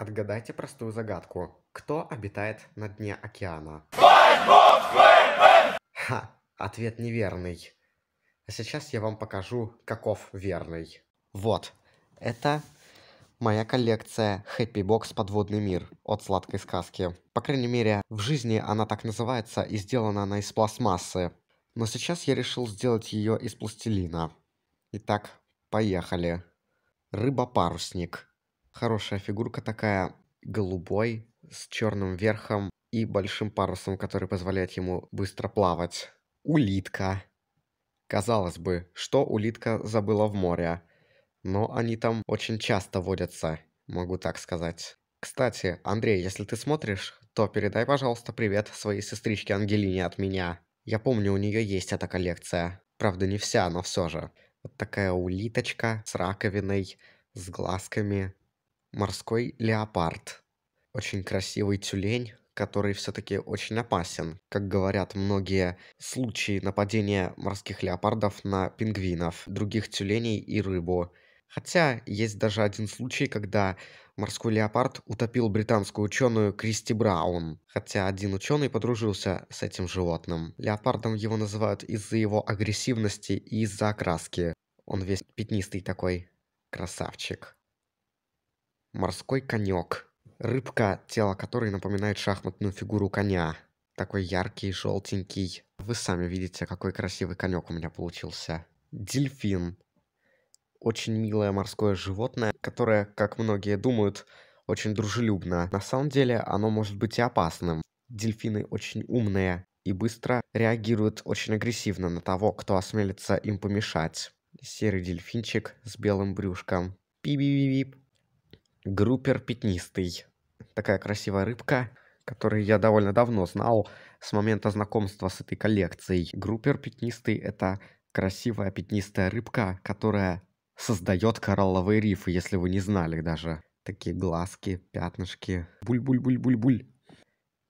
Отгадайте простую загадку. Кто обитает на дне океана? Ха, ответ неверный. А сейчас я вам покажу, каков верный. Вот, это моя коллекция Happy Box Подводный мир от сладкой сказки. По крайней мере, в жизни она так называется и сделана она из пластмассы. Но сейчас я решил сделать ее из пластилина. Итак, поехали. Рыба-парусник. Хорошая фигурка такая, голубой, с черным верхом и большим парусом, который позволяет ему быстро плавать. Улитка. Казалось бы, что улитка забыла в море? Но они там очень часто водятся, могу так сказать. Кстати, Андрей, если ты смотришь, то передай, пожалуйста, привет своей сестричке Ангелине от меня. Я помню, у нее есть эта коллекция. Правда, не вся, но все же. Вот такая улиточка с раковиной, с глазками, морской леопард. Очень красивый тюлень, который все-таки очень опасен, как говорят многие случаи нападения морских леопардов на пингвинов, других тюленей и рыбу. Хотя есть даже один случай, когда морской леопард утопил британскую ученую Кристи Браун. Хотя один ученый подружился с этим животным. Леопардом его называют из-за его агрессивности и из-за окраски. Он весь пятнистый такой. Красавчик. Морской конек. Рыбка, тело которой напоминает шахматную фигуру коня. Такой яркий, желтенький. Вы сами видите, какой красивый конек у меня получился. Дельфин. Очень милое морское животное, которое, как многие думают, очень дружелюбно. На самом деле оно может быть и опасным. Дельфины очень умные и быстро реагируют очень агрессивно на того, кто осмелится им помешать. Серый дельфинчик с белым брюшком. Пи-би-би-бип. Группер пятнистый. Такая красивая рыбка, которую я довольно давно знал с момента знакомства с этой коллекцией. Группер пятнистый – это красивая пятнистая рыбка, которая создает коралловые рифы, если вы не знали даже. Такие глазки, пятнышки. Буль-буль-буль-буль-буль.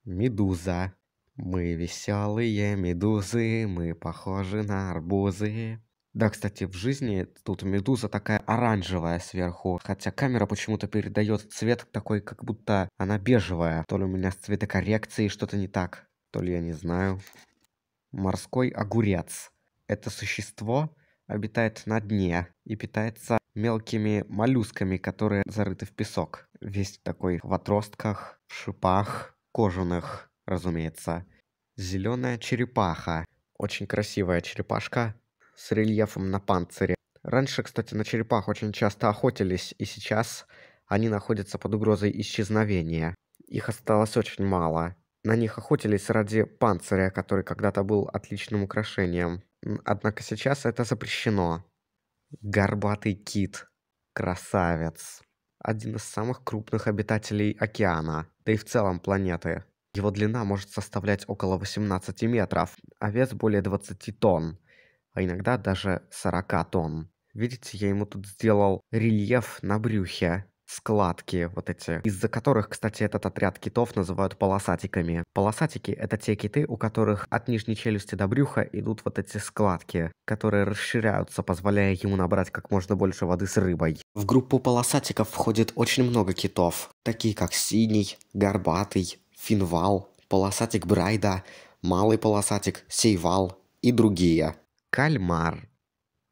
Медуза. Мы веселые медузы, мы похожи на арбузы. Да, кстати, в жизни тут медуза такая оранжевая сверху, хотя камера почему-то передает цвет такой, как будто она бежевая. То ли у меня с цветокоррекцией что-то не так, то ли я не знаю. Морской огурец. Это существо обитает на дне и питается мелкими моллюсками, которые зарыты в песок. Весь такой в отростках, в шипах, кожаных, разумеется. Зеленая черепаха. Очень красивая черепашка, с рельефом на панцире. Раньше, кстати, на черепах очень часто охотились, и сейчас они находятся под угрозой исчезновения. Их осталось очень мало. На них охотились ради панциря, который когда-то был отличным украшением. Однако сейчас это запрещено. Горбатый кит. Красавец. Один из самых крупных обитателей океана, да и в целом планеты. Его длина может составлять около 18 метров, а вес более 20 тонн а иногда даже 40 тонн. Видите, я ему тут сделал рельеф на брюхе, складки вот эти, из-за которых, кстати, этот отряд китов называют полосатиками. Полосатики — это те киты, у которых от нижней челюсти до брюха идут вот эти складки, которые расширяются, позволяя ему набрать как можно больше воды с рыбой. В группу полосатиков входит очень много китов, такие как синий, горбатый, финвал, полосатик Брайда, малый полосатик, сейвал и другие кальмар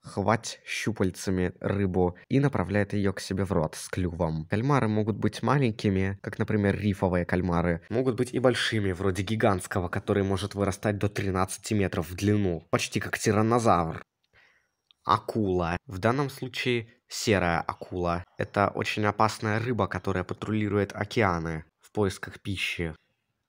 хвать щупальцами рыбу и направляет ее к себе в рот с клювом. Кальмары могут быть маленькими, как, например, рифовые кальмары. Могут быть и большими, вроде гигантского, который может вырастать до 13 метров в длину. Почти как тираннозавр. Акула. В данном случае серая акула. Это очень опасная рыба, которая патрулирует океаны в поисках пищи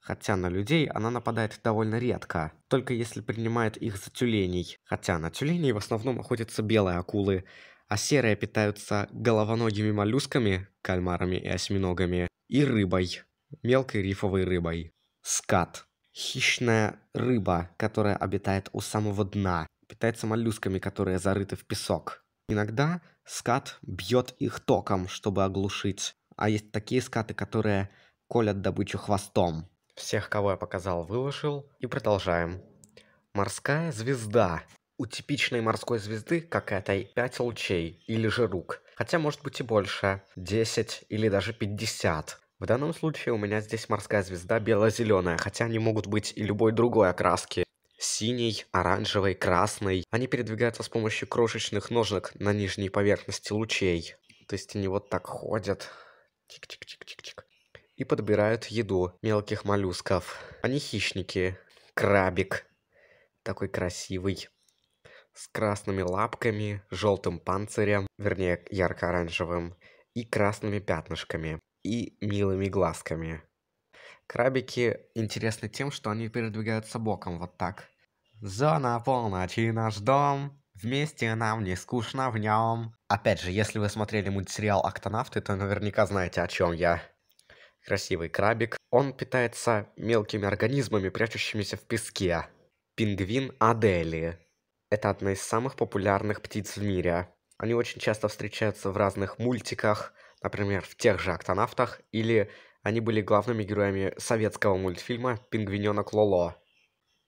хотя на людей она нападает довольно редко, только если принимает их за тюленей, хотя на тюленей в основном охотятся белые акулы, а серые питаются головоногими моллюсками, кальмарами и осьминогами, и рыбой, мелкой рифовой рыбой. Скат. Хищная рыба, которая обитает у самого дна, питается моллюсками, которые зарыты в песок. Иногда скат бьет их током, чтобы оглушить, а есть такие скаты, которые колят добычу хвостом. Всех, кого я показал, выложил. И продолжаем. Морская звезда. У типичной морской звезды как этой 5 лучей или же рук. Хотя может быть и больше. 10 или даже 50. В данном случае у меня здесь морская звезда бело-зеленая, хотя они могут быть и любой другой окраски. Синий, оранжевый, красный. Они передвигаются с помощью крошечных ножек на нижней поверхности лучей. То есть они вот так ходят. Тик-тик-тик и подбирают еду мелких моллюсков. Они хищники. Крабик. Такой красивый. С красными лапками, желтым панцирем, вернее ярко-оранжевым, и красными пятнышками, и милыми глазками. Крабики интересны тем, что они передвигаются боком вот так. Зона полночи наш дом, вместе нам не скучно в нем. Опять же, если вы смотрели мультсериал «Октонавты», то наверняка знаете, о чем я. Красивый крабик. Он питается мелкими организмами, прячущимися в песке. Пингвин Адели. Это одна из самых популярных птиц в мире. Они очень часто встречаются в разных мультиках, например, в тех же «Актонавтах», или они были главными героями советского мультфильма «Пингвиненок Лоло».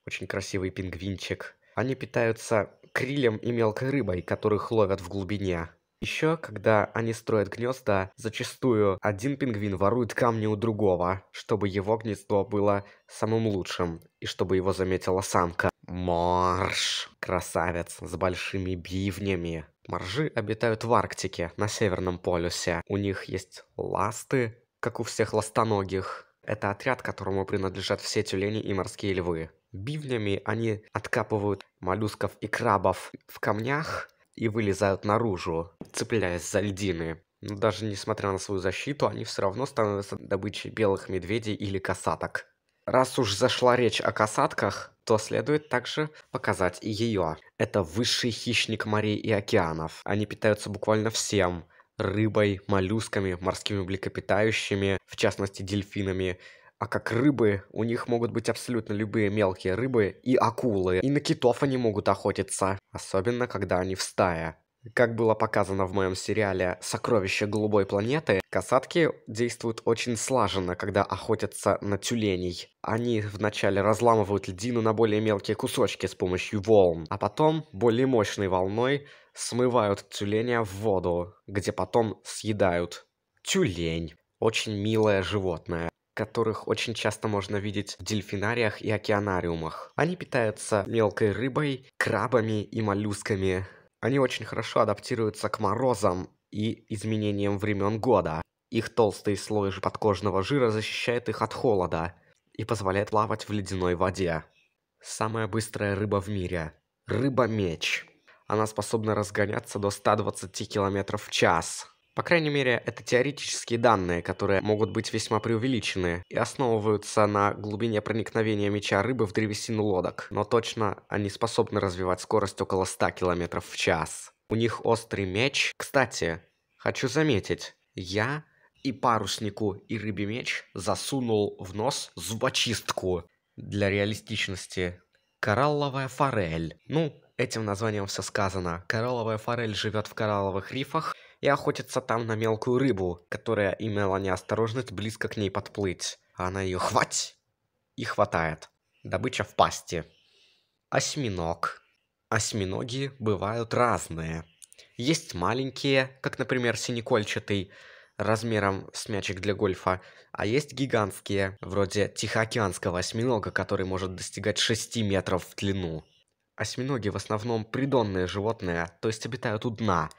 Очень красивый пингвинчик. Они питаются крилем и мелкой рыбой, которых ловят в глубине. Еще, когда они строят гнезда, зачастую один пингвин ворует камни у другого, чтобы его гнездо было самым лучшим и чтобы его заметила самка. Морж. Красавец с большими бивнями. Моржи обитают в Арктике, на Северном полюсе. У них есть ласты, как у всех ластоногих. Это отряд, которому принадлежат все тюлени и морские львы. Бивнями они откапывают моллюсков и крабов в камнях и вылезают наружу, цепляясь за льдины. Но даже несмотря на свою защиту, они все равно становятся добычей белых медведей или касаток. Раз уж зашла речь о касатках, то следует также показать и ее. Это высший хищник морей и океанов. Они питаются буквально всем. Рыбой, моллюсками, морскими млекопитающими, в частности дельфинами, а как рыбы, у них могут быть абсолютно любые мелкие рыбы и акулы. И на китов они могут охотиться, особенно когда они в стае. Как было показано в моем сериале «Сокровище голубой планеты», касатки действуют очень слаженно, когда охотятся на тюленей. Они вначале разламывают льдину на более мелкие кусочки с помощью волн, а потом более мощной волной смывают тюленя в воду, где потом съедают. Тюлень. Очень милое животное которых очень часто можно видеть в дельфинариях и океанариумах. Они питаются мелкой рыбой, крабами и моллюсками. Они очень хорошо адаптируются к морозам и изменениям времен года. Их толстый слой подкожного жира защищает их от холода и позволяет плавать в ледяной воде. Самая быстрая рыба в мире. Рыба-меч. Она способна разгоняться до 120 км в час. По крайней мере, это теоретические данные, которые могут быть весьма преувеличены и основываются на глубине проникновения меча рыбы в древесину лодок, но точно они способны развивать скорость около 100 км в час. У них острый меч. Кстати, хочу заметить, я и паруснику, и рыбий меч засунул в нос зубочистку для реалистичности. Коралловая форель. Ну, этим названием все сказано. Коралловая форель живет в коралловых рифах, и охотится там на мелкую рыбу, которая имела неосторожность близко к ней подплыть. А она ее хватит и хватает. Добыча в пасти. Осьминог. Осьминоги бывают разные. Есть маленькие, как, например, синекольчатый, размером с мячик для гольфа, а есть гигантские, вроде тихоокеанского осьминога, который может достигать 6 метров в длину. Осьминоги в основном придонные животные, то есть обитают у дна,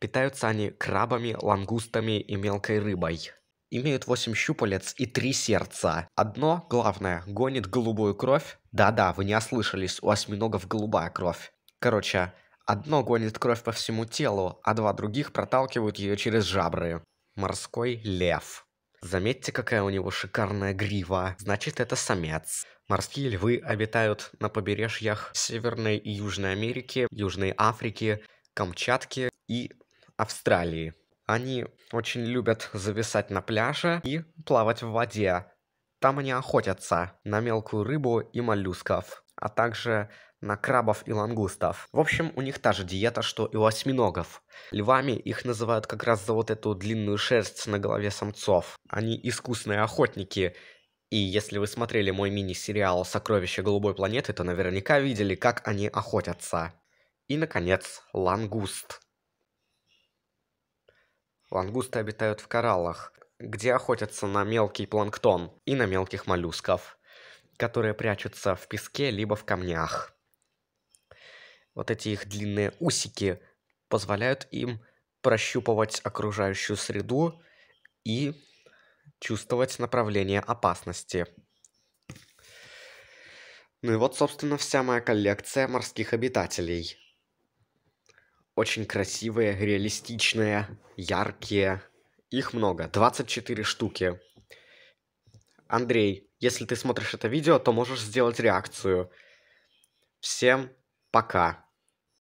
Питаются они крабами, лангустами и мелкой рыбой. Имеют 8 щупалец и 3 сердца. Одно, главное, гонит голубую кровь. Да-да, вы не ослышались, у осьминогов голубая кровь. Короче, одно гонит кровь по всему телу, а два других проталкивают ее через жабры. Морской лев. Заметьте, какая у него шикарная грива. Значит, это самец. Морские львы обитают на побережьях Северной и Южной Америки, Южной Африки, Камчатки и Австралии. Они очень любят зависать на пляже и плавать в воде. Там они охотятся на мелкую рыбу и моллюсков, а также на крабов и лангустов. В общем, у них та же диета, что и у осьминогов. Львами их называют как раз за вот эту длинную шерсть на голове самцов. Они искусные охотники, и если вы смотрели мой мини-сериал «Сокровища голубой планеты», то наверняка видели, как они охотятся. И, наконец, лангуст. Лангусты обитают в кораллах, где охотятся на мелкий планктон и на мелких моллюсков, которые прячутся в песке либо в камнях. Вот эти их длинные усики позволяют им прощупывать окружающую среду и чувствовать направление опасности. Ну и вот, собственно, вся моя коллекция морских обитателей – очень красивые, реалистичные, яркие. Их много, 24 штуки. Андрей, если ты смотришь это видео, то можешь сделать реакцию. Всем пока.